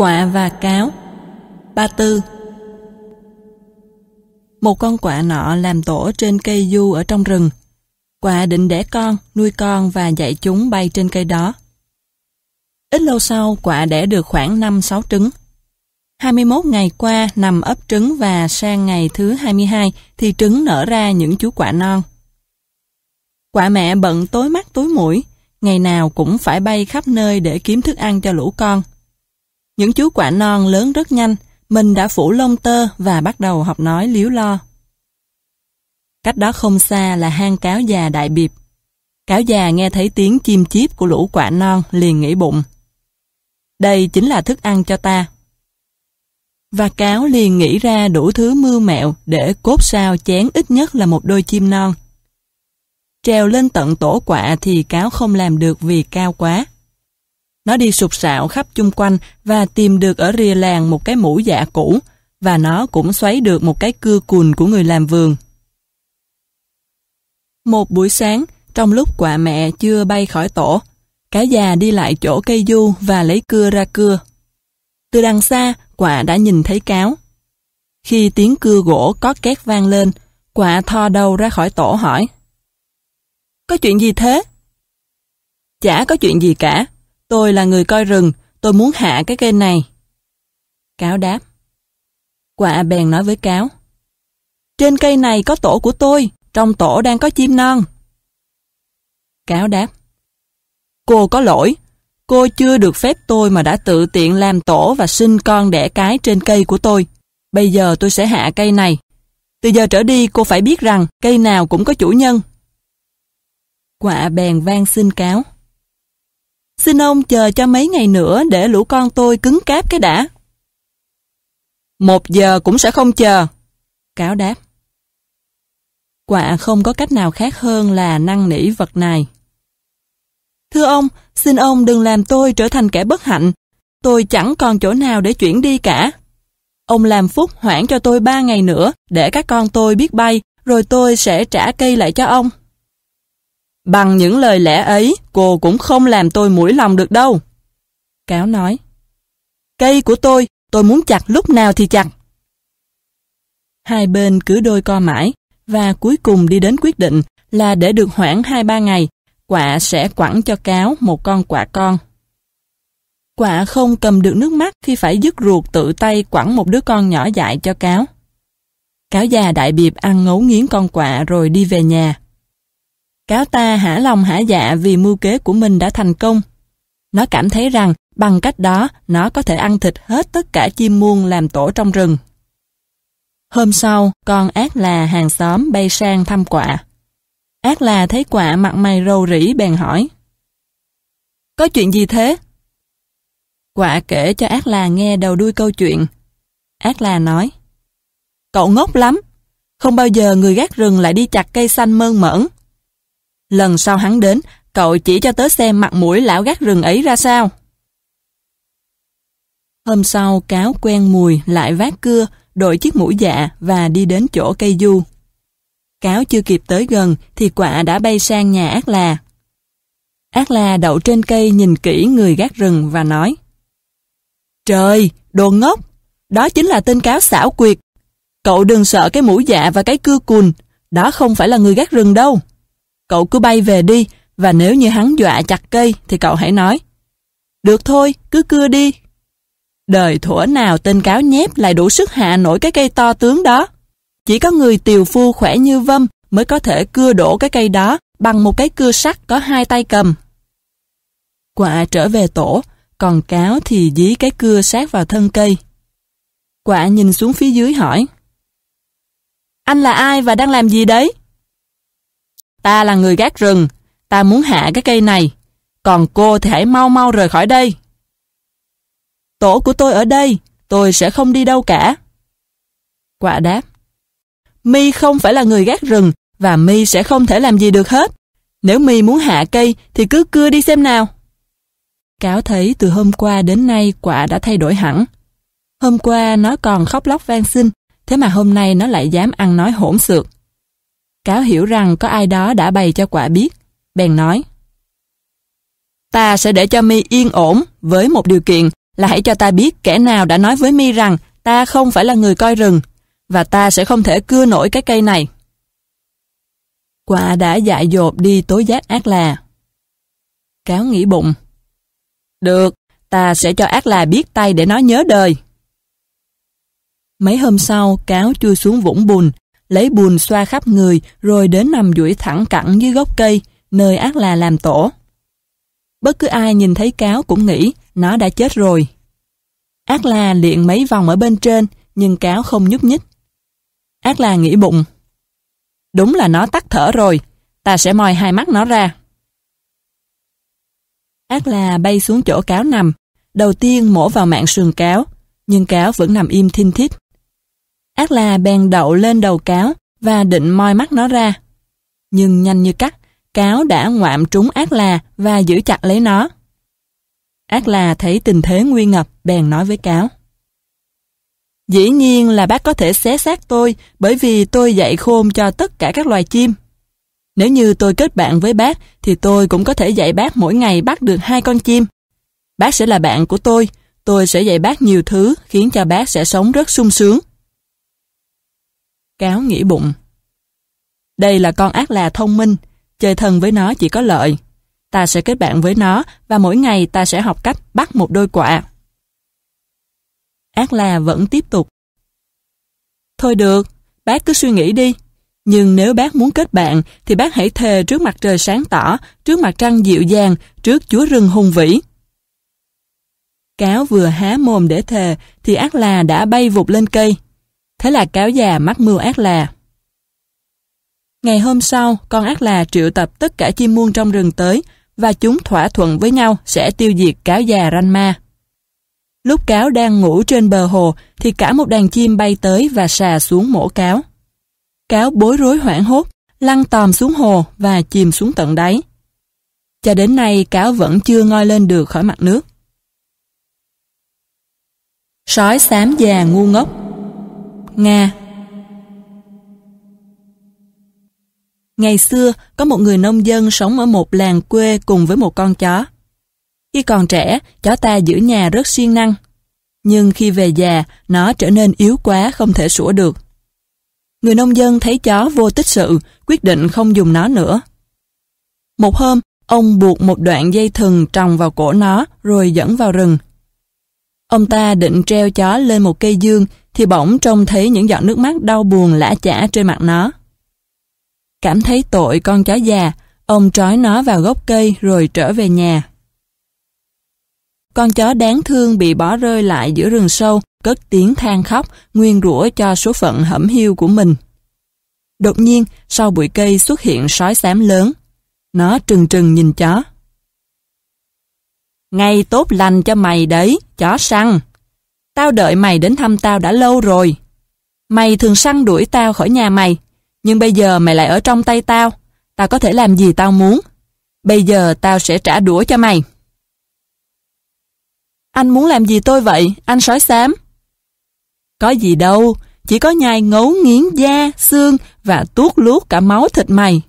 Quạ và cáo Ba tư Một con quạ nọ làm tổ trên cây du ở trong rừng. Quạ định đẻ con, nuôi con và dạy chúng bay trên cây đó. Ít lâu sau, quạ đẻ được khoảng năm sáu trứng. hai mươi 21 ngày qua nằm ấp trứng và sang ngày thứ hai mươi hai thì trứng nở ra những chú quạ non. Quạ mẹ bận tối mắt tối mũi, ngày nào cũng phải bay khắp nơi để kiếm thức ăn cho lũ con. Những chú quả non lớn rất nhanh, mình đã phủ lông tơ và bắt đầu học nói liếu lo. Cách đó không xa là hang cáo già đại biệp. Cáo già nghe thấy tiếng chim chiếp của lũ quả non liền nghĩ bụng. Đây chính là thức ăn cho ta. Và cáo liền nghĩ ra đủ thứ mưu mẹo để cốt sao chén ít nhất là một đôi chim non. Trèo lên tận tổ quả thì cáo không làm được vì cao quá. Nó đi sụp sạo khắp chung quanh và tìm được ở rìa làng một cái mũ dạ cũ và nó cũng xoáy được một cái cưa cùn của người làm vườn. Một buổi sáng, trong lúc quả mẹ chưa bay khỏi tổ, cá già đi lại chỗ cây du và lấy cưa ra cưa. Từ đằng xa, quả đã nhìn thấy cáo. Khi tiếng cưa gỗ có két vang lên, quả thò đầu ra khỏi tổ hỏi. Có chuyện gì thế? Chả có chuyện gì cả, Tôi là người coi rừng, tôi muốn hạ cái cây này. Cáo đáp. quả bèn nói với cáo. Trên cây này có tổ của tôi, trong tổ đang có chim non. Cáo đáp. Cô có lỗi, cô chưa được phép tôi mà đã tự tiện làm tổ và sinh con đẻ cái trên cây của tôi. Bây giờ tôi sẽ hạ cây này. Từ giờ trở đi cô phải biết rằng cây nào cũng có chủ nhân. quả bèn vang xin cáo. Xin ông chờ cho mấy ngày nữa để lũ con tôi cứng cáp cái đã. Một giờ cũng sẽ không chờ. Cáo đáp. quả không có cách nào khác hơn là năn nỉ vật này. Thưa ông, xin ông đừng làm tôi trở thành kẻ bất hạnh. Tôi chẳng còn chỗ nào để chuyển đi cả. Ông làm phúc hoãn cho tôi ba ngày nữa để các con tôi biết bay, rồi tôi sẽ trả cây lại cho ông. Bằng những lời lẽ ấy, cô cũng không làm tôi mũi lòng được đâu. Cáo nói, cây của tôi, tôi muốn chặt lúc nào thì chặt. Hai bên cứ đôi co mãi, và cuối cùng đi đến quyết định là để được hoãn 2-3 ngày, quả sẽ quẳng cho cáo một con quả con. Quả không cầm được nước mắt khi phải dứt ruột tự tay quẳng một đứa con nhỏ dại cho cáo. Cáo già đại biệp ăn ngấu nghiến con quả rồi đi về nhà cáo ta hả lòng hả dạ vì mưu kế của mình đã thành công. Nó cảm thấy rằng bằng cách đó nó có thể ăn thịt hết tất cả chim muông làm tổ trong rừng. Hôm sau, con ác là hàng xóm bay sang thăm quạ. Ác là thấy quạ mặt mày rầu rỉ bèn hỏi. Có chuyện gì thế? Quạ kể cho ác là nghe đầu đuôi câu chuyện. Ác là nói. Cậu ngốc lắm, không bao giờ người gác rừng lại đi chặt cây xanh mơn mởn, lần sau hắn đến, cậu chỉ cho tớ xem mặt mũi lão gác rừng ấy ra sao. Hôm sau, cáo quen mùi lại vác cưa, đội chiếc mũ dạ và đi đến chỗ cây du. Cáo chưa kịp tới gần thì quả đã bay sang nhà ác là. Ác là đậu trên cây nhìn kỹ người gác rừng và nói Trời, đồ ngốc! Đó chính là tên cáo xảo quyệt. Cậu đừng sợ cái mũ dạ và cái cưa cùn. Đó không phải là người gác rừng đâu cậu cứ bay về đi, và nếu như hắn dọa chặt cây thì cậu hãy nói. Được thôi, cứ cưa đi. Đời thủa nào tên cáo nhép lại đủ sức hạ nổi cái cây to tướng đó. Chỉ có người tiều phu khỏe như vâm mới có thể cưa đổ cái cây đó bằng một cái cưa sắt có hai tay cầm. quả trở về tổ, còn cáo thì dí cái cưa sát vào thân cây. quả nhìn xuống phía dưới hỏi. Anh là ai và đang làm gì đấy? Ta là người gác rừng, ta muốn hạ cái cây này, còn cô thì hãy mau mau rời khỏi đây. Tổ của tôi ở đây, tôi sẽ không đi đâu cả. Quả đáp. Mi không phải là người gác rừng và Mi sẽ không thể làm gì được hết. Nếu Mi muốn hạ cây thì cứ cưa đi xem nào. Cáo thấy từ hôm qua đến nay quả đã thay đổi hẳn. Hôm qua nó còn khóc lóc van xin, thế mà hôm nay nó lại dám ăn nói hỗn xược. Cáo hiểu rằng có ai đó đã bày cho quả biết, bèn nói. Ta sẽ để cho mi yên ổn với một điều kiện là hãy cho ta biết kẻ nào đã nói với mi rằng ta không phải là người coi rừng và ta sẽ không thể cưa nổi cái cây này. Quả đã dại dột đi tối giác ác là. Cáo nghĩ bụng. Được, ta sẽ cho ác là biết tay để nó nhớ đời. Mấy hôm sau, cáo chui xuống vũng bùn, lấy bùn xoa khắp người rồi đến nằm duỗi thẳng cẳng dưới gốc cây, nơi ác là làm tổ. Bất cứ ai nhìn thấy cáo cũng nghĩ nó đã chết rồi. Ác là liện mấy vòng ở bên trên, nhưng cáo không nhúc nhích. Ác là nghĩ bụng. Đúng là nó tắt thở rồi, ta sẽ moi hai mắt nó ra. Ác là bay xuống chỗ cáo nằm, đầu tiên mổ vào mạng sườn cáo, nhưng cáo vẫn nằm im thinh thít ác là bèn đậu lên đầu cáo và định moi mắt nó ra. Nhưng nhanh như cắt, cáo đã ngoạm trúng ác là và giữ chặt lấy nó. Ác là thấy tình thế nguy ngập, bèn nói với cáo. Dĩ nhiên là bác có thể xé xác tôi bởi vì tôi dạy khôn cho tất cả các loài chim. Nếu như tôi kết bạn với bác thì tôi cũng có thể dạy bác mỗi ngày bắt được hai con chim. Bác sẽ là bạn của tôi, tôi sẽ dạy bác nhiều thứ khiến cho bác sẽ sống rất sung sướng Cáo nghĩ bụng. Đây là con ác là thông minh, chơi thân với nó chỉ có lợi. Ta sẽ kết bạn với nó và mỗi ngày ta sẽ học cách bắt một đôi quạ. Ác là vẫn tiếp tục. Thôi được, bác cứ suy nghĩ đi. Nhưng nếu bác muốn kết bạn thì bác hãy thề trước mặt trời sáng tỏ, trước mặt trăng dịu dàng, trước chúa rừng hùng vĩ. Cáo vừa há mồm để thề thì ác là đã bay vụt lên cây. Thế là cáo già mắc mưu ác là. Ngày hôm sau, con ác là triệu tập tất cả chim muôn trong rừng tới và chúng thỏa thuận với nhau sẽ tiêu diệt cáo già ranh ma Lúc cáo đang ngủ trên bờ hồ thì cả một đàn chim bay tới và xà xuống mổ cáo. Cáo bối rối hoảng hốt, lăn tòm xuống hồ và chìm xuống tận đáy. Cho đến nay cáo vẫn chưa ngoi lên được khỏi mặt nước. Sói xám già ngu ngốc Nga Ngày xưa, có một người nông dân sống ở một làng quê cùng với một con chó. Khi còn trẻ, chó ta giữ nhà rất siêng năng. Nhưng khi về già, nó trở nên yếu quá không thể sủa được. Người nông dân thấy chó vô tích sự, quyết định không dùng nó nữa. Một hôm, ông buộc một đoạn dây thừng trồng vào cổ nó rồi dẫn vào rừng. Ông ta định treo chó lên một cây dương thì bỗng trông thấy những giọt nước mắt đau buồn lã chả trên mặt nó. Cảm thấy tội con chó già, ông trói nó vào gốc cây rồi trở về nhà. Con chó đáng thương bị bỏ rơi lại giữa rừng sâu, cất tiếng than khóc, nguyên rủa cho số phận hẩm hiu của mình. Đột nhiên, sau bụi cây xuất hiện sói xám lớn. Nó trừng trừng nhìn chó ngày tốt lành cho mày đấy, chó săn. Tao đợi mày đến thăm tao đã lâu rồi. Mày thường săn đuổi tao khỏi nhà mày, nhưng bây giờ mày lại ở trong tay tao. Tao có thể làm gì tao muốn. Bây giờ tao sẽ trả đũa cho mày. Anh muốn làm gì tôi vậy, anh sói xám? Có gì đâu, chỉ có nhai ngấu nghiến da, xương và tuốt lút cả máu thịt mày.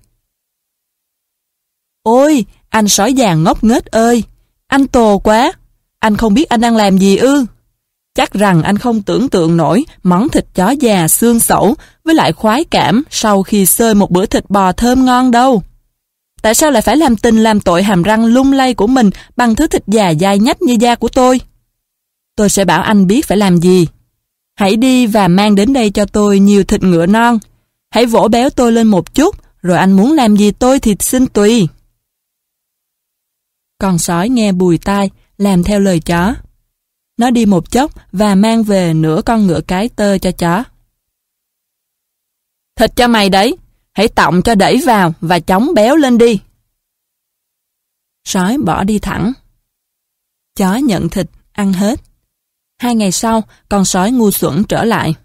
Ôi, anh sói già ngốc nghếch ơi, anh tồ quá, anh không biết anh đang làm gì ư. Chắc rằng anh không tưởng tượng nổi món thịt chó già xương sẩu với lại khoái cảm sau khi sơi một bữa thịt bò thơm ngon đâu. Tại sao lại phải làm tình làm tội hàm răng lung lay của mình bằng thứ thịt già dai nhách như da của tôi? Tôi sẽ bảo anh biết phải làm gì. Hãy đi và mang đến đây cho tôi nhiều thịt ngựa non. Hãy vỗ béo tôi lên một chút, rồi anh muốn làm gì tôi thì xin tùy. Con sói nghe bùi tai, làm theo lời chó. Nó đi một chốc và mang về nửa con ngựa cái tơ cho chó. Thịt cho mày đấy, hãy tọng cho đẩy vào và chóng béo lên đi. Sói bỏ đi thẳng. Chó nhận thịt, ăn hết. Hai ngày sau, con sói ngu xuẩn trở lại.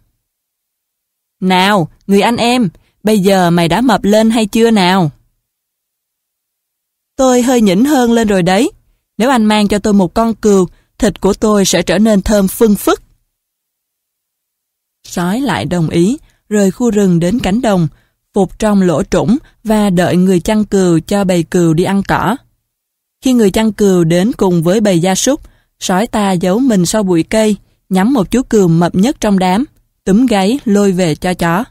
Nào, người anh em, bây giờ mày đã mập lên hay chưa nào? Tôi hơi nhỉnh hơn lên rồi đấy. Nếu anh mang cho tôi một con cừu, thịt của tôi sẽ trở nên thơm phưng phức. Sói lại đồng ý, rời khu rừng đến cánh đồng, phục trong lỗ trũng và đợi người chăn cừu cho bầy cừu đi ăn cỏ. Khi người chăn cừu đến cùng với bầy gia súc, sói ta giấu mình sau bụi cây, nhắm một chú cừu mập nhất trong đám, túm gáy lôi về cho chó.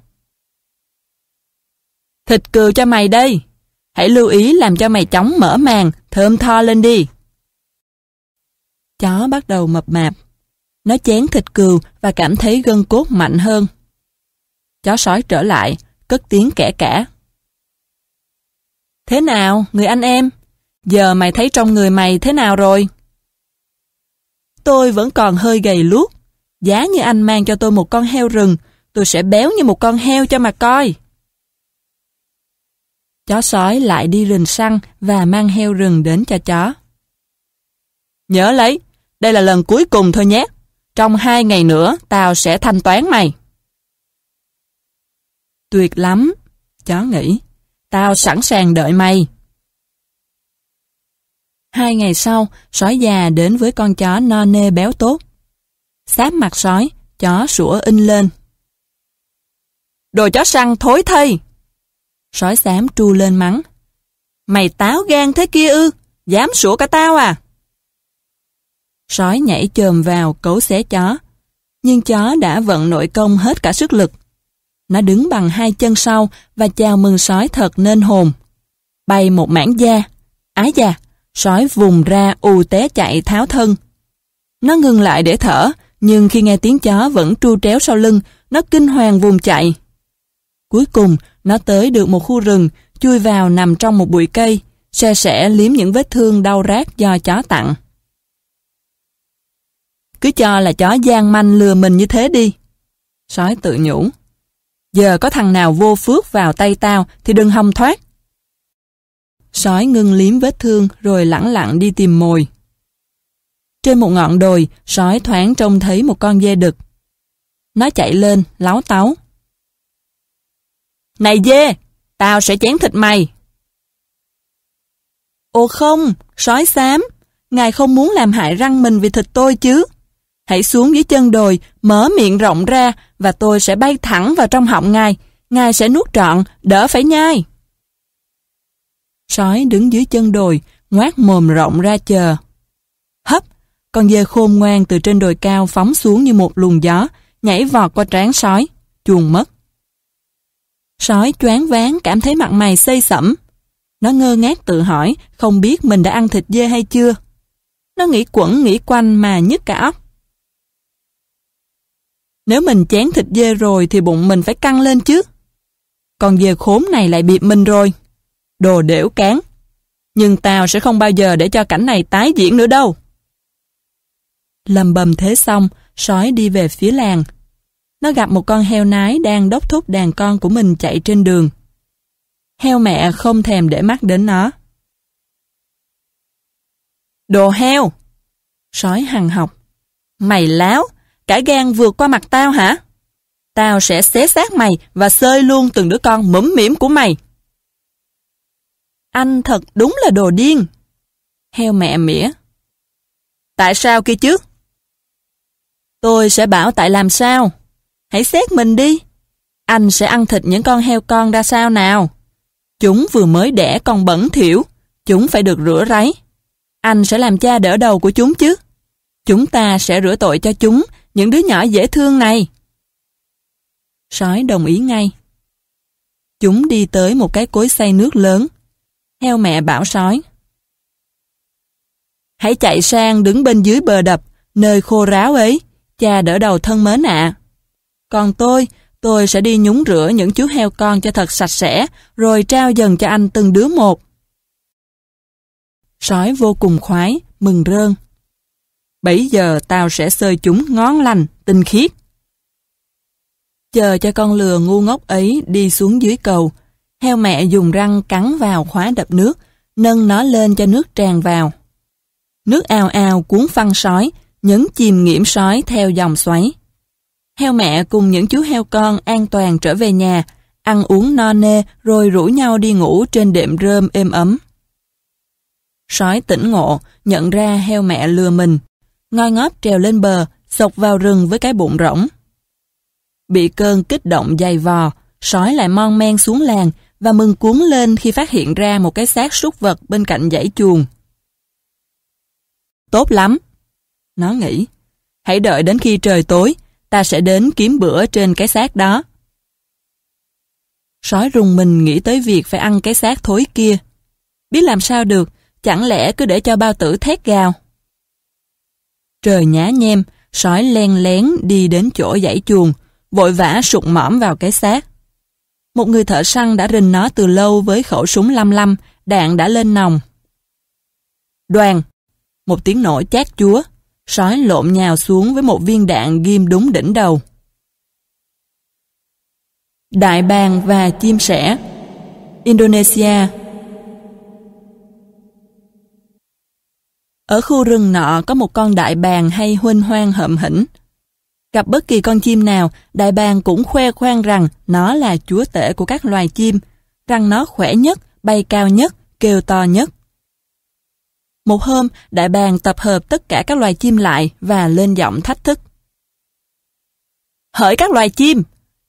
Thịt cừu cho mày đây! Hãy lưu ý làm cho mày chóng mở màng, thơm tho lên đi. Chó bắt đầu mập mạp. Nó chén thịt cừu và cảm thấy gân cốt mạnh hơn. Chó sói trở lại, cất tiếng kẻ cả. Thế nào, người anh em? Giờ mày thấy trong người mày thế nào rồi? Tôi vẫn còn hơi gầy luốc. Giá như anh mang cho tôi một con heo rừng, tôi sẽ béo như một con heo cho mà coi. Chó sói lại đi rừng săn và mang heo rừng đến cho chó. Nhớ lấy, đây là lần cuối cùng thôi nhé. Trong hai ngày nữa, tao sẽ thanh toán mày. Tuyệt lắm, chó nghĩ. Tao sẵn sàng đợi mày. Hai ngày sau, sói già đến với con chó no nê béo tốt. Sáp mặt sói, chó sủa in lên. Đồ chó săn thối thây! Sói xám tru lên mắng. Mày táo gan thế kia ư, dám sủa cả tao à? Sói nhảy chồm vào cấu xé chó. Nhưng chó đã vận nội công hết cả sức lực. Nó đứng bằng hai chân sau và chào mừng sói thật nên hồn. Bay một mảng da. Ái da, sói vùng ra ù té chạy tháo thân. Nó ngừng lại để thở, nhưng khi nghe tiếng chó vẫn tru tréo sau lưng, nó kinh hoàng vùng chạy. Cuối cùng, nó tới được một khu rừng, chui vào nằm trong một bụi cây, xe sẻ liếm những vết thương đau rát do chó tặng. Cứ cho là chó gian manh lừa mình như thế đi. Sói tự nhủ. Giờ có thằng nào vô phước vào tay tao thì đừng hòng thoát. Sói ngưng liếm vết thương rồi lẳng lặng đi tìm mồi. Trên một ngọn đồi, sói thoáng trông thấy một con dê đực. Nó chạy lên, láo táo, này dê, tao sẽ chén thịt mày. Ồ không, sói xám, ngài không muốn làm hại răng mình vì thịt tôi chứ. Hãy xuống dưới chân đồi, mở miệng rộng ra và tôi sẽ bay thẳng vào trong họng ngài. Ngài sẽ nuốt trọn, đỡ phải nhai. Sói đứng dưới chân đồi, ngoác mồm rộng ra chờ. Hấp, con dê khôn ngoan từ trên đồi cao phóng xuống như một luồng gió, nhảy vọt qua trán sói, chuồn mất. Sói choáng váng cảm thấy mặt mày xây sẫm, Nó ngơ ngác tự hỏi, không biết mình đã ăn thịt dê hay chưa. Nó nghĩ quẩn nghĩ quanh mà nhức cả óc. Nếu mình chén thịt dê rồi thì bụng mình phải căng lên chứ. Còn dê khốn này lại bịp mình rồi. Đồ đểu cán. Nhưng tao sẽ không bao giờ để cho cảnh này tái diễn nữa đâu. Lầm bầm thế xong, sói đi về phía làng, nó gặp một con heo nái đang đốc thúc đàn con của mình chạy trên đường. Heo mẹ không thèm để mắt đến nó. Đồ heo! Sói hằng học. Mày láo! Cả gan vượt qua mặt tao hả? Tao sẽ xé xác mày và xơi luôn từng đứa con mũm mỉm của mày. Anh thật đúng là đồ điên. Heo mẹ mỉa. Tại sao kia chứ? Tôi sẽ bảo tại làm sao hãy xét mình đi. Anh sẽ ăn thịt những con heo con ra sao nào? Chúng vừa mới đẻ còn bẩn thiểu. chúng phải được rửa ráy. Anh sẽ làm cha đỡ đầu của chúng chứ. Chúng ta sẽ rửa tội cho chúng, những đứa nhỏ dễ thương này. Sói đồng ý ngay. Chúng đi tới một cái cối xay nước lớn. Heo mẹ bảo sói. Hãy chạy sang đứng bên dưới bờ đập, nơi khô ráo ấy. Cha đỡ đầu thân mến ạ. Còn tôi, tôi sẽ đi nhúng rửa những chú heo con cho thật sạch sẽ, rồi trao dần cho anh từng đứa một. Sói vô cùng khoái, mừng rơn. Bây giờ tao sẽ sơi chúng ngón lành, tinh khiết. Chờ cho con lừa ngu ngốc ấy đi xuống dưới cầu, heo mẹ dùng răng cắn vào khóa đập nước, nâng nó lên cho nước tràn vào. Nước ào ào cuốn phăng sói, nhấn chìm nghiễm sói theo dòng xoáy. Heo mẹ cùng những chú heo con an toàn trở về nhà, ăn uống no nê rồi rủ nhau đi ngủ trên đệm rơm êm ấm. Sói tỉnh ngộ, nhận ra heo mẹ lừa mình. Ngoi ngóp trèo lên bờ, sộc vào rừng với cái bụng rỗng. Bị cơn kích động dày vò, sói lại mon men xuống làng và mừng cuốn lên khi phát hiện ra một cái xác súc vật bên cạnh dãy chuồng. Tốt lắm, nó nghĩ. Hãy đợi đến khi trời tối, ta sẽ đến kiếm bữa trên cái xác đó. Sói rùng mình nghĩ tới việc phải ăn cái xác thối kia. Biết làm sao được, chẳng lẽ cứ để cho bao tử thét gào. Trời nhá nhem, sói len lén đi đến chỗ dãy chuồng, vội vã sụt mõm vào cái xác. Một người thợ săn đã rình nó từ lâu với khẩu súng lăm lăm, đạn đã lên nòng. Đoàn, một tiếng nổ chát chúa, sói lộn nhào xuống với một viên đạn ghim đúng đỉnh đầu. Đại bàng và chim sẻ Indonesia Ở khu rừng nọ có một con đại bàng hay huynh hoang hậm hỉnh. Gặp bất kỳ con chim nào, đại bàng cũng khoe khoang rằng nó là chúa tể của các loài chim, rằng nó khỏe nhất, bay cao nhất, kêu to nhất. Một hôm, đại bàng tập hợp tất cả các loài chim lại và lên giọng thách thức. Hỡi các loài chim,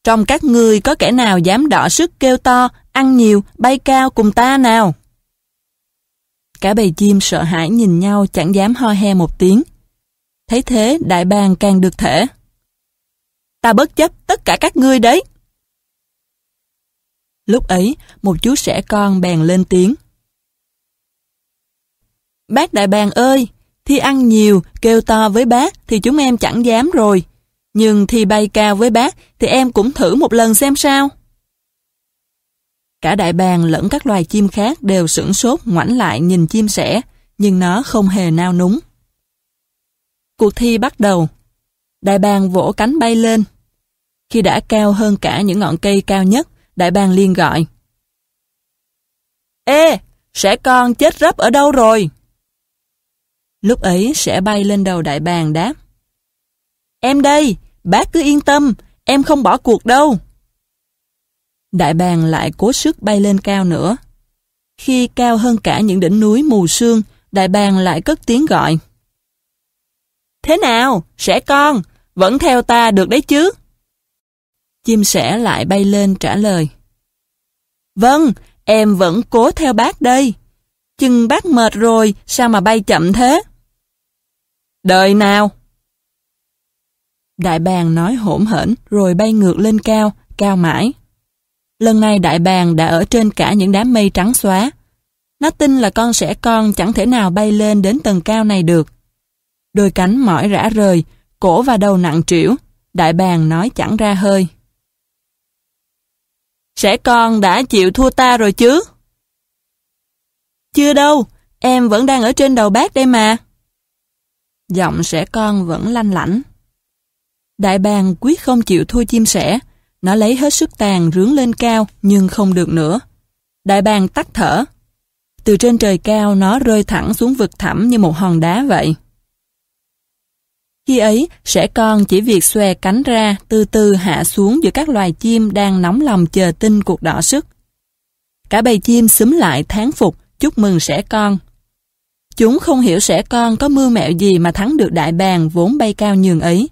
trong các người có kẻ nào dám đỏ sức kêu to, ăn nhiều, bay cao cùng ta nào? Cả bầy chim sợ hãi nhìn nhau chẳng dám ho he một tiếng. Thấy thế, đại bàng càng được thể. Ta bất chấp tất cả các ngươi đấy. Lúc ấy, một chú sẻ con bèn lên tiếng. Bác đại bàng ơi, Thi ăn nhiều, kêu to với bác thì chúng em chẳng dám rồi. Nhưng Thi bay cao với bác thì em cũng thử một lần xem sao. Cả đại bàng lẫn các loài chim khác đều sửng sốt ngoảnh lại nhìn chim sẻ, nhưng nó không hề nao núng. Cuộc thi bắt đầu. Đại bàng vỗ cánh bay lên. Khi đã cao hơn cả những ngọn cây cao nhất, đại bàng liền gọi. Ê, sẽ con chết rấp ở đâu rồi? lúc ấy sẽ bay lên đầu đại bàng đáp. Em đây, bác cứ yên tâm, em không bỏ cuộc đâu. Đại bàng lại cố sức bay lên cao nữa. Khi cao hơn cả những đỉnh núi mù sương, đại bàng lại cất tiếng gọi. Thế nào, sẻ con, vẫn theo ta được đấy chứ? Chim sẻ lại bay lên trả lời. Vâng, em vẫn cố theo bác đây. Chừng bác mệt rồi, sao mà bay chậm thế? Đời nào? Đại bàng nói hỗn hển rồi bay ngược lên cao, cao mãi. Lần này đại bàng đã ở trên cả những đám mây trắng xóa. Nó tin là con sẻ con chẳng thể nào bay lên đến tầng cao này được. Đôi cánh mỏi rã rời, cổ và đầu nặng trĩu, đại bàng nói chẳng ra hơi. sẻ con đã chịu thua ta rồi chứ? Chưa đâu, em vẫn đang ở trên đầu bác đây mà. Giọng sẻ con vẫn lanh lảnh. Đại bàng quyết không chịu thua chim sẻ, nó lấy hết sức tàn rướng lên cao nhưng không được nữa. Đại bàng tắt thở. Từ trên trời cao nó rơi thẳng xuống vực thẳm như một hòn đá vậy. Khi ấy, sẻ con chỉ việc xòe cánh ra từ từ hạ xuống giữa các loài chim đang nóng lòng chờ tin cuộc đỏ sức. Cả bầy chim xúm lại tháng phục, chúc mừng sẻ con. Chúng không hiểu sẻ con có mưa mẹo gì mà thắng được đại bàng vốn bay cao nhường ấy.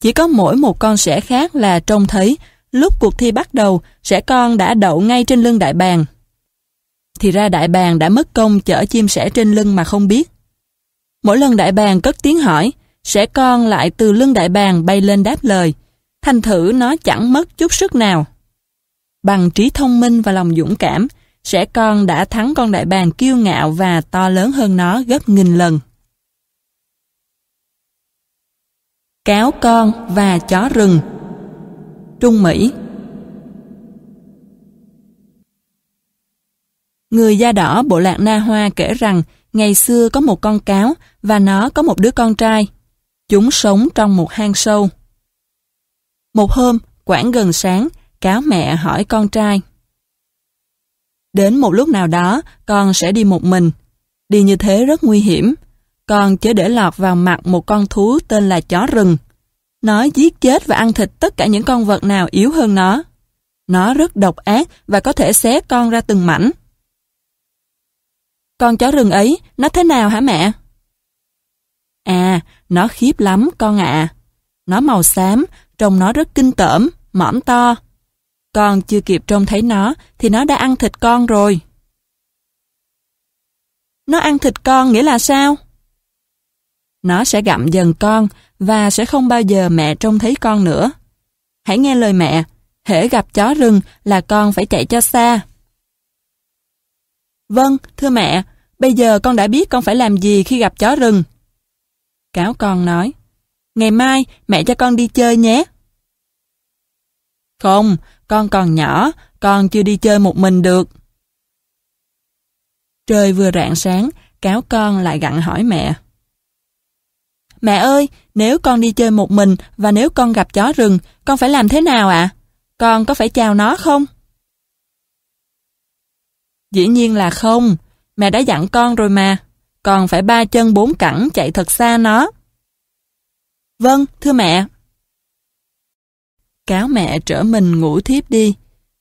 Chỉ có mỗi một con sẻ khác là trông thấy, lúc cuộc thi bắt đầu, sẻ con đã đậu ngay trên lưng đại bàng. Thì ra đại bàng đã mất công chở chim sẻ trên lưng mà không biết. Mỗi lần đại bàng cất tiếng hỏi, sẻ con lại từ lưng đại bàng bay lên đáp lời. Thành thử nó chẳng mất chút sức nào. Bằng trí thông minh và lòng dũng cảm, sẽ con đã thắng con đại bàng kiêu ngạo và to lớn hơn nó gấp nghìn lần. Cáo con và chó rừng Trung Mỹ Người da đỏ bộ lạc Na Hoa kể rằng ngày xưa có một con cáo và nó có một đứa con trai. Chúng sống trong một hang sâu. Một hôm, khoảng gần sáng, cáo mẹ hỏi con trai. Đến một lúc nào đó, con sẽ đi một mình. Đi như thế rất nguy hiểm. Con chớ để lọt vào mặt một con thú tên là chó rừng. Nó giết chết và ăn thịt tất cả những con vật nào yếu hơn nó. Nó rất độc ác và có thể xé con ra từng mảnh. Con chó rừng ấy, nó thế nào hả mẹ? À, nó khiếp lắm con ạ. Nó màu xám, trông nó rất kinh tởm, mõm to, con chưa kịp trông thấy nó thì nó đã ăn thịt con rồi. Nó ăn thịt con nghĩa là sao? Nó sẽ gặm dần con và sẽ không bao giờ mẹ trông thấy con nữa. Hãy nghe lời mẹ, hễ gặp chó rừng là con phải chạy cho xa. Vâng, thưa mẹ, bây giờ con đã biết con phải làm gì khi gặp chó rừng. Cáo con nói, ngày mai mẹ cho con đi chơi nhé. Không, con còn nhỏ, con chưa đi chơi một mình được. Trời vừa rạng sáng, cáo con lại gặn hỏi mẹ. Mẹ ơi, nếu con đi chơi một mình và nếu con gặp chó rừng, con phải làm thế nào ạ? Con có phải chào nó không? Dĩ nhiên là không, mẹ đã dặn con rồi mà. Con phải ba chân bốn cẳng chạy thật xa nó. Vâng, thưa mẹ cáo mẹ trở mình ngủ thiếp đi.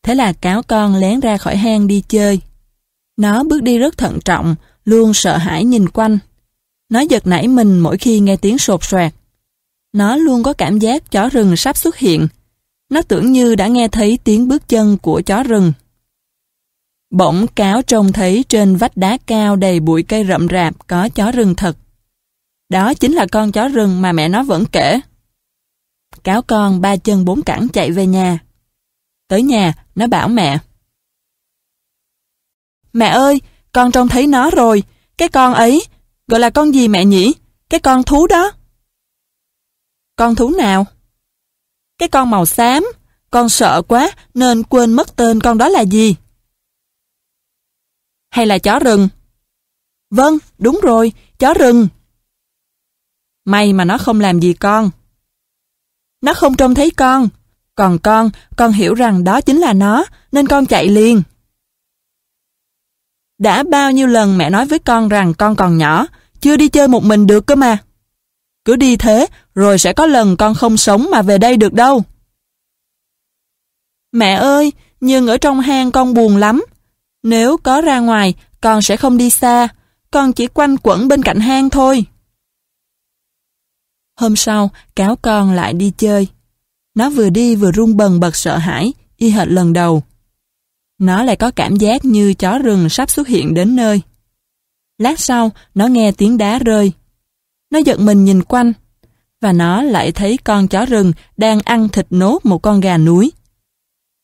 Thế là cáo con lén ra khỏi hang đi chơi. Nó bước đi rất thận trọng, luôn sợ hãi nhìn quanh. Nó giật nảy mình mỗi khi nghe tiếng sột soạt. Nó luôn có cảm giác chó rừng sắp xuất hiện. Nó tưởng như đã nghe thấy tiếng bước chân của chó rừng. Bỗng cáo trông thấy trên vách đá cao đầy bụi cây rậm rạp có chó rừng thật. Đó chính là con chó rừng mà mẹ nó vẫn kể cáo con ba chân bốn cẳng chạy về nhà. Tới nhà, nó bảo mẹ. Mẹ ơi, con trông thấy nó rồi, cái con ấy, gọi là con gì mẹ nhỉ? Cái con thú đó. Con thú nào? Cái con màu xám, con sợ quá nên quên mất tên con đó là gì. Hay là chó rừng? Vâng, đúng rồi, chó rừng. May mà nó không làm gì con. Nó không trông thấy con. Còn con, con hiểu rằng đó chính là nó, nên con chạy liền. Đã bao nhiêu lần mẹ nói với con rằng con còn nhỏ, chưa đi chơi một mình được cơ mà. Cứ đi thế, rồi sẽ có lần con không sống mà về đây được đâu. Mẹ ơi, nhưng ở trong hang con buồn lắm. Nếu có ra ngoài, con sẽ không đi xa, con chỉ quanh quẩn bên cạnh hang thôi. Hôm sau, cáo con lại đi chơi. Nó vừa đi vừa run bần bật sợ hãi, y hệt lần đầu. Nó lại có cảm giác như chó rừng sắp xuất hiện đến nơi. Lát sau, nó nghe tiếng đá rơi. Nó giật mình nhìn quanh, và nó lại thấy con chó rừng đang ăn thịt nốt một con gà núi.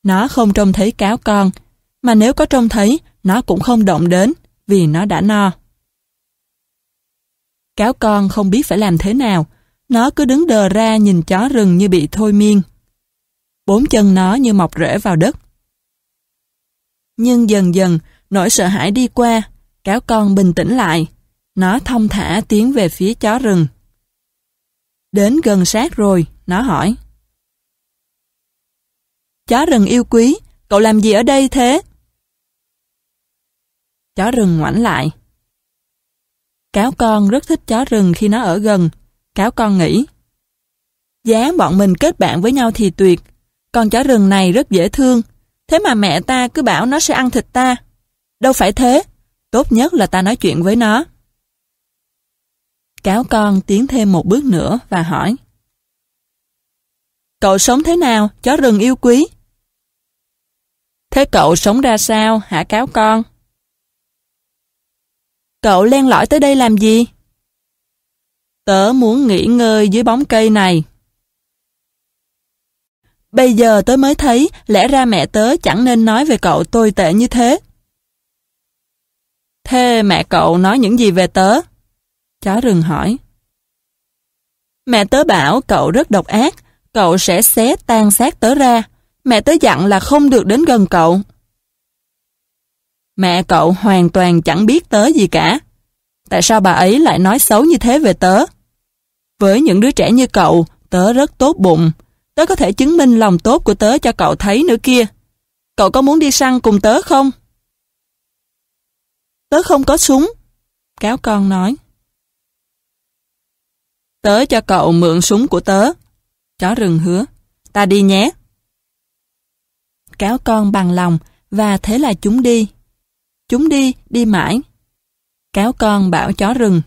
Nó không trông thấy cáo con, mà nếu có trông thấy, nó cũng không động đến, vì nó đã no. Cáo con không biết phải làm thế nào, nó cứ đứng đờ ra nhìn chó rừng như bị thôi miên. Bốn chân nó như mọc rễ vào đất. Nhưng dần dần, nỗi sợ hãi đi qua, cáo con bình tĩnh lại. Nó thông thả tiến về phía chó rừng. Đến gần sát rồi, nó hỏi. Chó rừng yêu quý, cậu làm gì ở đây thế? Chó rừng ngoảnh lại. Cáo con rất thích chó rừng khi nó ở gần, Cáo con nghĩ. Giá bọn mình kết bạn với nhau thì tuyệt. Con chó rừng này rất dễ thương. Thế mà mẹ ta cứ bảo nó sẽ ăn thịt ta. Đâu phải thế. Tốt nhất là ta nói chuyện với nó. Cáo con tiến thêm một bước nữa và hỏi. Cậu sống thế nào, chó rừng yêu quý? Thế cậu sống ra sao, hả cáo con? Cậu len lỏi tới đây làm gì? Tớ muốn nghỉ ngơi dưới bóng cây này. Bây giờ tớ mới thấy lẽ ra mẹ tớ chẳng nên nói về cậu tồi tệ như thế. Thế mẹ cậu nói những gì về tớ? Chó rừng hỏi. Mẹ tớ bảo cậu rất độc ác, cậu sẽ xé tan xác tớ ra. Mẹ tớ dặn là không được đến gần cậu. Mẹ cậu hoàn toàn chẳng biết tớ gì cả tại sao bà ấy lại nói xấu như thế về tớ. Với những đứa trẻ như cậu, tớ rất tốt bụng. Tớ có thể chứng minh lòng tốt của tớ cho cậu thấy nữa kia. Cậu có muốn đi săn cùng tớ không? Tớ không có súng, cáo con nói. Tớ cho cậu mượn súng của tớ. Chó rừng hứa, ta đi nhé. Cáo con bằng lòng và thế là chúng đi. Chúng đi, đi mãi, Cáo con bảo chó rừng.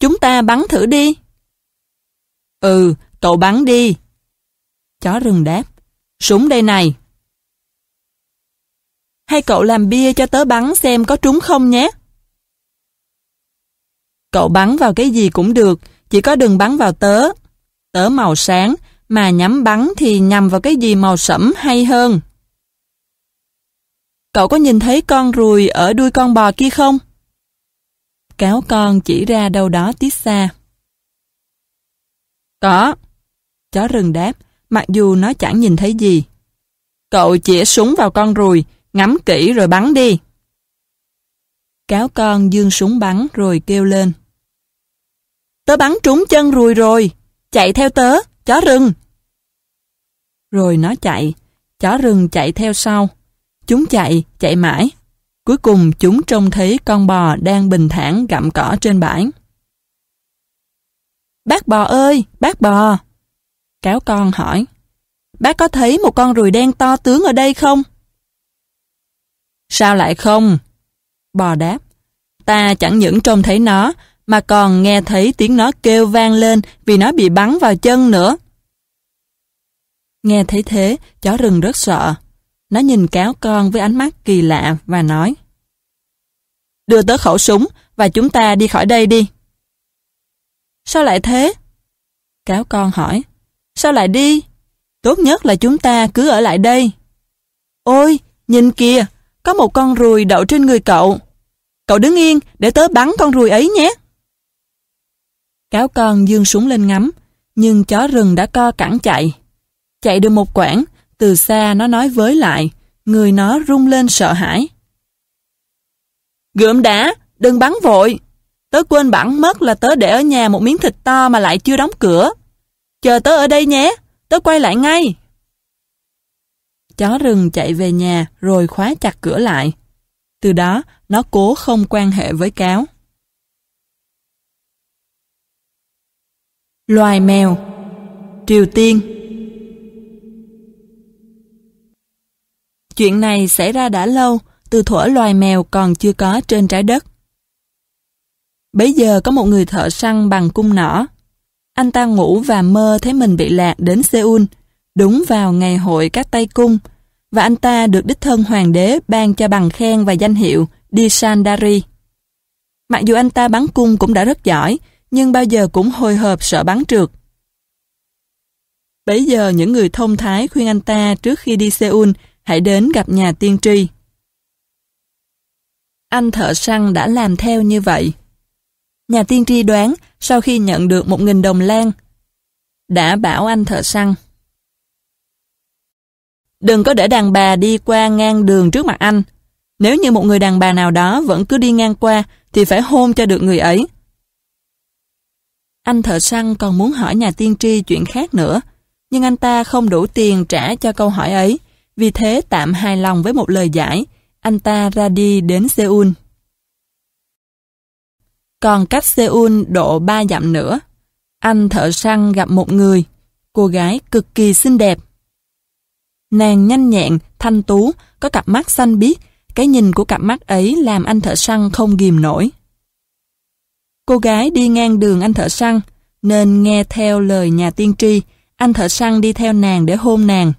Chúng ta bắn thử đi. Ừ, cậu bắn đi. Chó rừng đáp. Súng đây này. Hay cậu làm bia cho tớ bắn xem có trúng không nhé. Cậu bắn vào cái gì cũng được, chỉ có đừng bắn vào tớ. Tớ màu sáng, mà nhắm bắn thì nhằm vào cái gì màu sẫm hay hơn cậu có nhìn thấy con ruồi ở đuôi con bò kia không? Cáo con chỉ ra đâu đó tí xa. Có. Chó rừng đáp, mặc dù nó chẳng nhìn thấy gì. Cậu chĩa súng vào con ruồi, ngắm kỹ rồi bắn đi. Cáo con dương súng bắn rồi kêu lên. Tớ bắn trúng chân ruồi rồi, chạy theo tớ, chó rừng. Rồi nó chạy, chó rừng chạy theo sau, Chúng chạy, chạy mãi. Cuối cùng chúng trông thấy con bò đang bình thản gặm cỏ trên bãi. Bác bò ơi, bác bò! Cáo con hỏi. Bác có thấy một con rùi đen to tướng ở đây không? Sao lại không? Bò đáp. Ta chẳng những trông thấy nó, mà còn nghe thấy tiếng nó kêu vang lên vì nó bị bắn vào chân nữa. Nghe thấy thế, chó rừng rất sợ, nó nhìn cáo con với ánh mắt kỳ lạ và nói Đưa tớ khẩu súng và chúng ta đi khỏi đây đi. Sao lại thế? Cáo con hỏi Sao lại đi? Tốt nhất là chúng ta cứ ở lại đây. Ôi, nhìn kìa, có một con ruồi đậu trên người cậu. Cậu đứng yên để tớ bắn con ruồi ấy nhé. Cáo con dương súng lên ngắm, nhưng chó rừng đã co cẳng chạy. Chạy được một quãng từ xa nó nói với lại, người nó rung lên sợ hãi. Gượm đá, đừng bắn vội. Tớ quên bẵng mất là tớ để ở nhà một miếng thịt to mà lại chưa đóng cửa. Chờ tớ ở đây nhé, tớ quay lại ngay. Chó rừng chạy về nhà rồi khóa chặt cửa lại. Từ đó, nó cố không quan hệ với cáo. Loài mèo Triều Tiên Chuyện này xảy ra đã lâu, từ thuở loài mèo còn chưa có trên trái đất. Bấy giờ có một người thợ săn bằng cung nỏ. Anh ta ngủ và mơ thấy mình bị lạc đến Seoul, đúng vào ngày hội các tay cung, và anh ta được đích thân hoàng đế ban cho bằng khen và danh hiệu Dishandari. Mặc dù anh ta bắn cung cũng đã rất giỏi, nhưng bao giờ cũng hồi hộp sợ bắn trượt. Bấy giờ những người thông thái khuyên anh ta trước khi đi Seoul hãy đến gặp nhà tiên tri. Anh thợ săn đã làm theo như vậy. Nhà tiên tri đoán sau khi nhận được 1.000 đồng lan, đã bảo anh thợ săn. Đừng có để đàn bà đi qua ngang đường trước mặt anh. Nếu như một người đàn bà nào đó vẫn cứ đi ngang qua thì phải hôn cho được người ấy. Anh thợ săn còn muốn hỏi nhà tiên tri chuyện khác nữa, nhưng anh ta không đủ tiền trả cho câu hỏi ấy. Vì thế tạm hài lòng với một lời giải, anh ta ra đi đến Seoul. Còn cách Seoul độ ba dặm nữa, anh thợ săn gặp một người, cô gái cực kỳ xinh đẹp. Nàng nhanh nhẹn, thanh tú, có cặp mắt xanh biếc, cái nhìn của cặp mắt ấy làm anh thợ săn không ghìm nổi. Cô gái đi ngang đường anh thợ săn, nên nghe theo lời nhà tiên tri, anh thợ săn đi theo nàng để hôn nàng.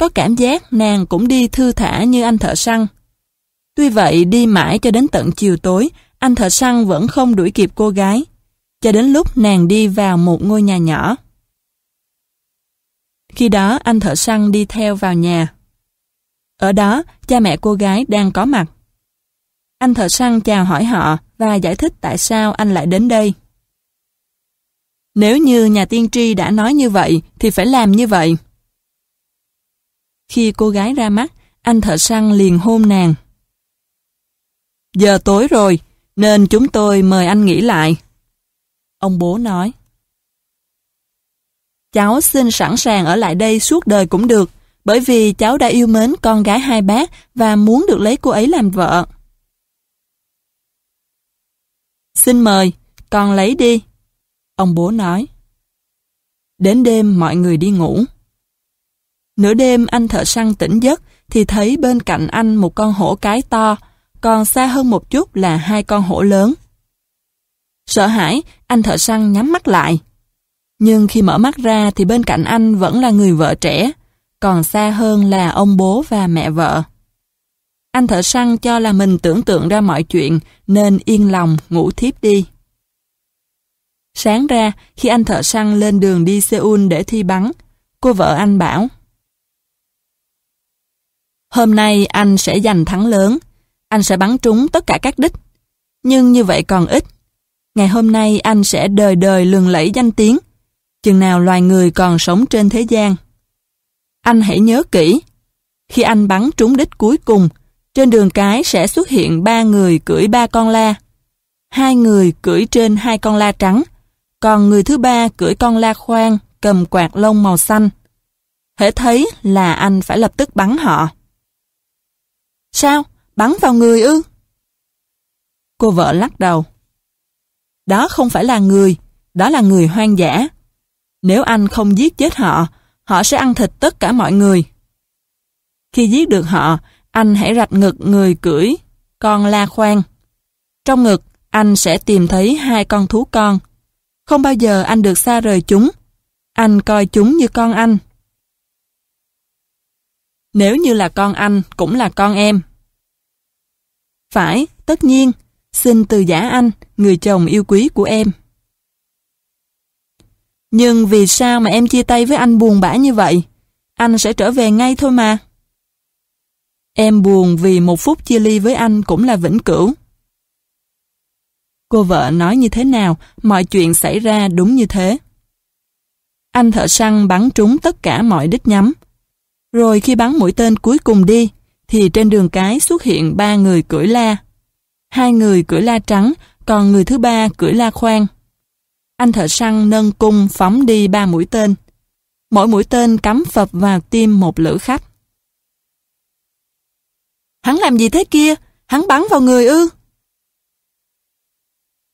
Có cảm giác nàng cũng đi thư thả như anh thợ săn. Tuy vậy đi mãi cho đến tận chiều tối, anh thợ săn vẫn không đuổi kịp cô gái. Cho đến lúc nàng đi vào một ngôi nhà nhỏ. Khi đó anh thợ săn đi theo vào nhà. Ở đó, cha mẹ cô gái đang có mặt. Anh thợ săn chào hỏi họ và giải thích tại sao anh lại đến đây. Nếu như nhà tiên tri đã nói như vậy thì phải làm như vậy. Khi cô gái ra mắt, anh thợ săn liền hôn nàng. Giờ tối rồi, nên chúng tôi mời anh nghỉ lại. Ông bố nói. Cháu xin sẵn sàng ở lại đây suốt đời cũng được, bởi vì cháu đã yêu mến con gái hai bác và muốn được lấy cô ấy làm vợ. Xin mời, con lấy đi. Ông bố nói. Đến đêm mọi người đi ngủ. Nửa đêm anh thợ săn tỉnh giấc thì thấy bên cạnh anh một con hổ cái to, còn xa hơn một chút là hai con hổ lớn. Sợ hãi, anh thợ săn nhắm mắt lại. Nhưng khi mở mắt ra thì bên cạnh anh vẫn là người vợ trẻ, còn xa hơn là ông bố và mẹ vợ. Anh thợ săn cho là mình tưởng tượng ra mọi chuyện nên yên lòng ngủ thiếp đi. Sáng ra, khi anh thợ săn lên đường đi Seoul để thi bắn, cô vợ anh bảo Hôm nay anh sẽ giành thắng lớn, anh sẽ bắn trúng tất cả các đích. Nhưng như vậy còn ít. Ngày hôm nay anh sẽ đời đời lường lẫy danh tiếng, chừng nào loài người còn sống trên thế gian. Anh hãy nhớ kỹ, khi anh bắn trúng đích cuối cùng, trên đường cái sẽ xuất hiện ba người cưỡi ba con la. Hai người cưỡi trên hai con la trắng, còn người thứ ba cưỡi con la khoan cầm quạt lông màu xanh. Hễ thấy là anh phải lập tức bắn họ. Sao? Bắn vào người ư? Cô vợ lắc đầu. Đó không phải là người, đó là người hoang dã. Nếu anh không giết chết họ, họ sẽ ăn thịt tất cả mọi người. Khi giết được họ, anh hãy rạch ngực người cưỡi, con la khoan. Trong ngực, anh sẽ tìm thấy hai con thú con. Không bao giờ anh được xa rời chúng. Anh coi chúng như con anh. Nếu như là con anh, cũng là con em. Phải, tất nhiên, xin từ giả anh, người chồng yêu quý của em. Nhưng vì sao mà em chia tay với anh buồn bã như vậy? Anh sẽ trở về ngay thôi mà. Em buồn vì một phút chia ly với anh cũng là vĩnh cửu. Cô vợ nói như thế nào, mọi chuyện xảy ra đúng như thế. Anh thợ săn bắn trúng tất cả mọi đích nhắm, rồi khi bắn mũi tên cuối cùng đi, thì trên đường cái xuất hiện ba người cưỡi la. Hai người cưỡi la trắng, còn người thứ ba cưỡi la khoan. Anh thợ săn nâng cung phóng đi ba mũi tên. Mỗi mũi tên cắm phập vào tim một lữ khách. Hắn làm gì thế kia? Hắn bắn vào người ư?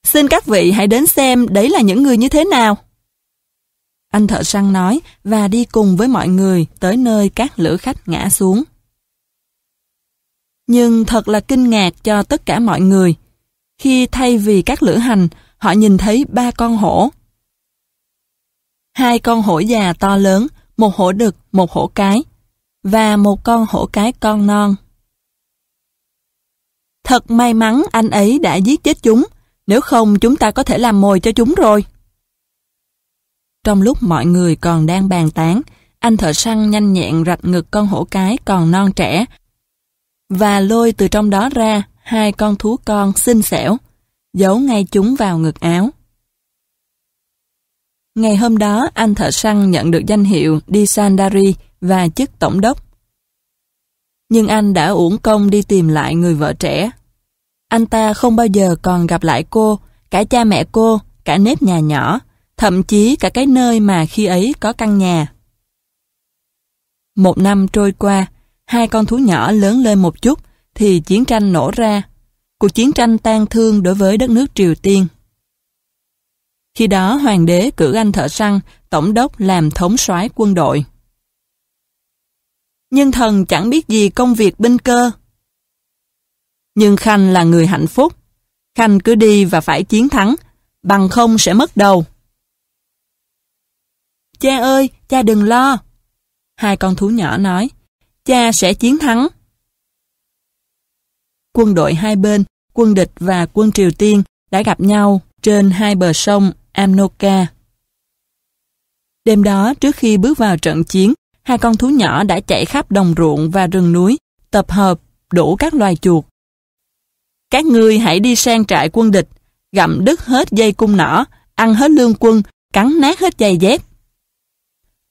Xin các vị hãy đến xem đấy là những người như thế nào. Anh thợ săn nói và đi cùng với mọi người tới nơi các lữ khách ngã xuống. Nhưng thật là kinh ngạc cho tất cả mọi người. Khi thay vì các lữ hành, họ nhìn thấy ba con hổ. Hai con hổ già to lớn, một hổ đực, một hổ cái, và một con hổ cái con non. Thật may mắn anh ấy đã giết chết chúng, nếu không chúng ta có thể làm mồi cho chúng rồi. Trong lúc mọi người còn đang bàn tán, anh thợ săn nhanh nhẹn rạch ngực con hổ cái còn non trẻ và lôi từ trong đó ra hai con thú con xinh xẻo, giấu ngay chúng vào ngực áo. Ngày hôm đó, anh thợ săn nhận được danh hiệu Disandari và chức tổng đốc. Nhưng anh đã uổng công đi tìm lại người vợ trẻ. Anh ta không bao giờ còn gặp lại cô, cả cha mẹ cô, cả nếp nhà nhỏ, thậm chí cả cái nơi mà khi ấy có căn nhà. Một năm trôi qua, hai con thú nhỏ lớn lên một chút thì chiến tranh nổ ra. Cuộc chiến tranh tan thương đối với đất nước Triều Tiên. Khi đó hoàng đế cử anh thợ săn, tổng đốc làm thống soái quân đội. Nhưng thần chẳng biết gì công việc binh cơ. Nhưng Khanh là người hạnh phúc. Khanh cứ đi và phải chiến thắng, bằng không sẽ mất đầu. Cha ơi, cha đừng lo. Hai con thú nhỏ nói, cha sẽ chiến thắng. Quân đội hai bên, quân địch và quân Triều Tiên đã gặp nhau trên hai bờ sông Amnoka. Đêm đó, trước khi bước vào trận chiến, hai con thú nhỏ đã chạy khắp đồng ruộng và rừng núi, tập hợp, đủ các loài chuột. Các ngươi hãy đi sang trại quân địch, gặm đứt hết dây cung nỏ, ăn hết lương quân, cắn nát hết giày dép,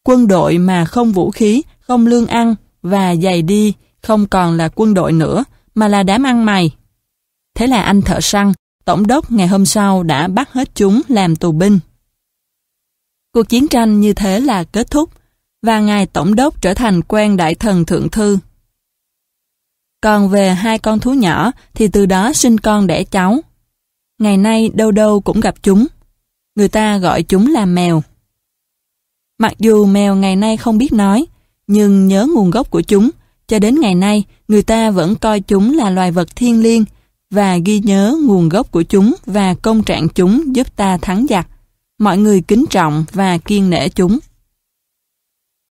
quân đội mà không vũ khí, không lương ăn và giày đi không còn là quân đội nữa, mà là đám ăn mày. Thế là anh thợ săn, tổng đốc ngày hôm sau đã bắt hết chúng làm tù binh. Cuộc chiến tranh như thế là kết thúc, và ngài tổng đốc trở thành quen đại thần thượng thư. Còn về hai con thú nhỏ thì từ đó sinh con đẻ cháu. Ngày nay đâu đâu cũng gặp chúng. Người ta gọi chúng là mèo. Mặc dù mèo ngày nay không biết nói, nhưng nhớ nguồn gốc của chúng, cho đến ngày nay người ta vẫn coi chúng là loài vật thiên liêng và ghi nhớ nguồn gốc của chúng và công trạng chúng giúp ta thắng giặc. Mọi người kính trọng và kiên nể chúng.